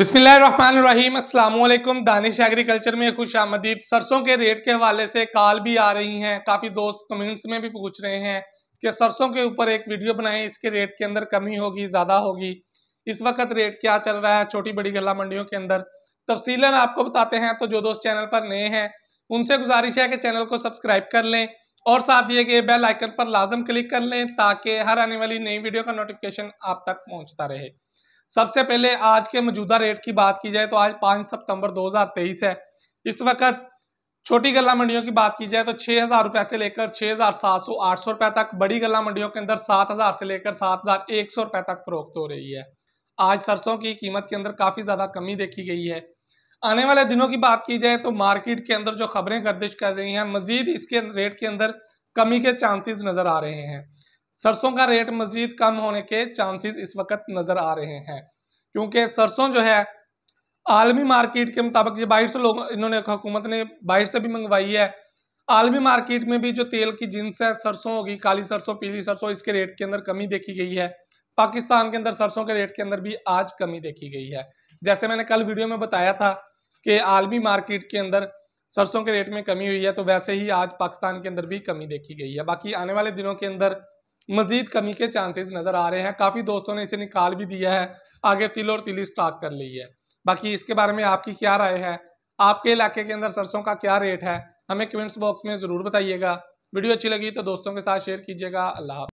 बिस्मिल्लाम Aslam Danish agriculture में खुश आमदीद सरसों के रेट के हवाले से कॉल भी आ रही हैं काफ़ी दोस्त कमेंट्स में भी पूछ रहे हैं कि सरसों के ऊपर एक वीडियो बनाएं इसके रेट के अंदर कमी होगी ज़्यादा होगी इस वक्त रेट क्या चल रहा है छोटी बड़ी गला मंडियों के अंदर तफसीला आपको बताते हैं तो जो दोस्त चैनल पर नए हैं उनसे गुजारिश है कि चैनल को सब्सक्राइब कर लें और साथ दिए गए बेल आइकन पर लाजम क्लिक कर लें ताकि हर आने वाली नई वीडियो का नोटिफिकेशन आप तक पहुँचता रहे सबसे पहले आज के मौजूदा रेट की बात की जाए तो आज पाँच सितंबर 2023 है इस वक्त छोटी गला मंडियों की बात की जाए तो छः हज़ार रुपये से लेकर छः हज़ार सात सौ आठ सौ रुपये तक बड़ी गला मंडियों के अंदर सात हज़ार से लेकर सात हज़ार एक सौ रुपये तक फरोख्त हो रही है आज सरसों की कीमत के अंदर काफ़ी ज़्यादा कमी देखी गई है आने वाले दिनों की बात की जाए तो मार्केट के अंदर जो खबरें गर्दिश कर रही हैं मजीद इसके रेट के अंदर कमी के चांसेस नज़र आ रहे हैं सरसों का रेट मजीद कम होने के चांसेस इस वक्त नज़र आ रहे हैं क्योंकि सरसों जो है आलमी मार्केट के मुताबिक ये बाहर से लोग इन्होंने हुकूमत ने बाहर से भी मंगवाई है आलमी मार्केट में भी जो तेल की जिन्स है सरसों होगी काली सरसों पीली सरसों इसके रेट के अंदर कमी देखी गई है पाकिस्तान के अंदर सरसों के रेट के अंदर भी आज कमी देखी गई है जैसे मैंने कल वीडियो में बताया था कि आलमी मार्केट के अंदर सरसों के रेट में कमी हुई है तो वैसे ही आज पाकिस्तान के अंदर भी कमी देखी गई है बाकी आने वाले दिनों के अंदर मजीद कमी के चांसेस नज़र आ रहे हैं काफ़ी दोस्तों ने इसे निकाल भी दिया है आगे तिल और तिली स्टॉक कर ली है बाकी इसके बारे में आपकी क्या राय है आपके इलाके के अंदर सरसों का क्या रेट है हमें कमेंट्स बॉक्स में ज़रूर बताइएगा वीडियो अच्छी लगी तो दोस्तों के साथ शेयर कीजिएगा अल्लाह